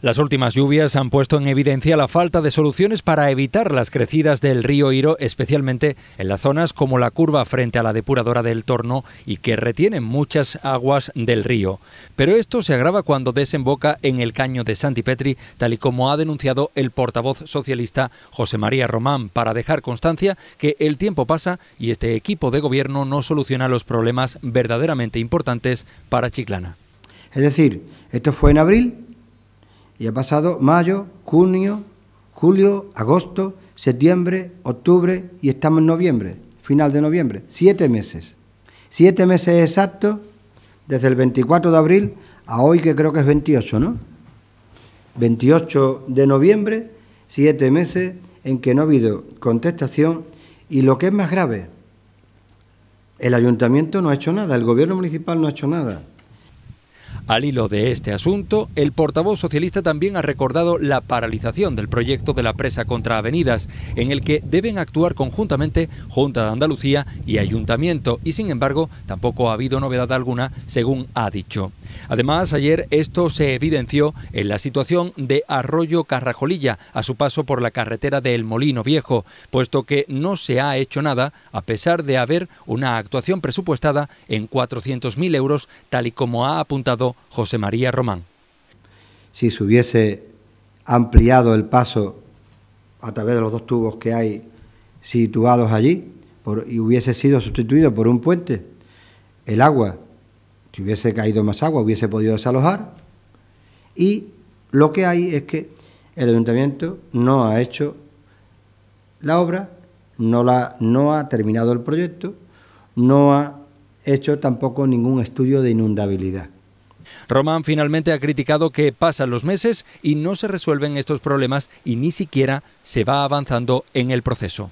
Las últimas lluvias han puesto en evidencia la falta de soluciones para evitar las crecidas del río Iro, especialmente en las zonas como la curva frente a la depuradora del Torno y que retienen muchas aguas del río. Pero esto se agrava cuando desemboca en el caño de Santipetri, tal y como ha denunciado el portavoz socialista José María Román, para dejar constancia que el tiempo pasa y este equipo de gobierno no soluciona los problemas verdaderamente importantes para Chiclana. Es decir, esto fue en abril y ha pasado mayo, junio, julio, agosto, septiembre, octubre y estamos en noviembre, final de noviembre. Siete meses. Siete meses exactos desde el 24 de abril a hoy que creo que es 28, ¿no? 28 de noviembre, siete meses en que no ha habido contestación y lo que es más grave, el ayuntamiento no ha hecho nada, el gobierno municipal no ha hecho nada. Al hilo de este asunto, el portavoz socialista también ha recordado la paralización del proyecto de la presa contra avenidas, en el que deben actuar conjuntamente Junta de Andalucía y Ayuntamiento, y sin embargo tampoco ha habido novedad alguna, según ha dicho. Además, ayer esto se evidenció en la situación de Arroyo Carrajolilla, a su paso por la carretera del Molino Viejo, puesto que no se ha hecho nada, a pesar de haber una actuación presupuestada en 400.000 euros, tal y como ha apuntado José María Román. Si se hubiese ampliado el paso a través de los dos tubos que hay situados allí y hubiese sido sustituido por un puente, el agua, si hubiese caído más agua, hubiese podido desalojar. Y lo que hay es que el ayuntamiento no ha hecho la obra, no, la, no ha terminado el proyecto, no ha hecho tampoco ningún estudio de inundabilidad. Román finalmente ha criticado que pasan los meses y no se resuelven estos problemas y ni siquiera se va avanzando en el proceso.